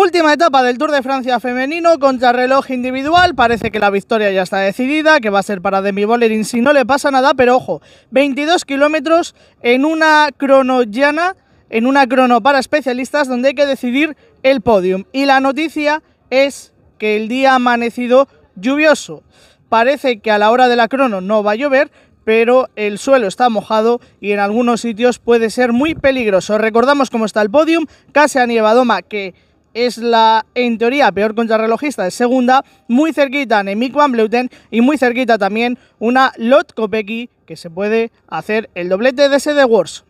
Última etapa del Tour de Francia femenino contra reloj individual. Parece que la victoria ya está decidida, que va a ser para Demi Bollerin si no le pasa nada, pero ojo, 22 kilómetros en una crono llana, en una crono para especialistas donde hay que decidir el podium. Y la noticia es que el día ha amanecido lluvioso. Parece que a la hora de la crono no va a llover, pero el suelo está mojado y en algunos sitios puede ser muy peligroso. Recordamos cómo está el podium, a Nievadoma que es la, en teoría, peor contrarrelojista de segunda, muy cerquita Nemik Van Bleuten y muy cerquita también una Lot Kopecky que se puede hacer el doblete de ese de Wars.